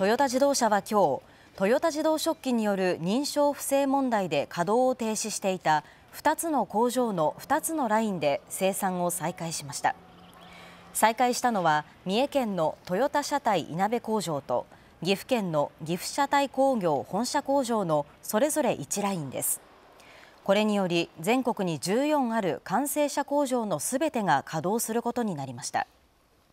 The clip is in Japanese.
トヨタ自動車は今日トヨタ自動織機による認証不正問題で稼働を停止していた2つの工場の2つのラインで生産を再開しました再開したのは三重県のトヨタ車体いなべ工場と岐阜県の岐阜車体工業本社工場のそれぞれ1ラインですこれにより全国に14ある完成車工場のすべてが稼働することになりました